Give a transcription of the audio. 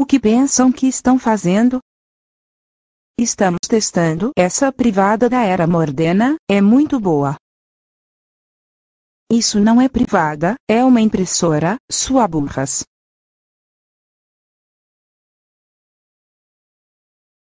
O que pensam que estão fazendo? Estamos testando essa privada da era moderna, é muito boa. Isso não é privada, é uma impressora, sua burras.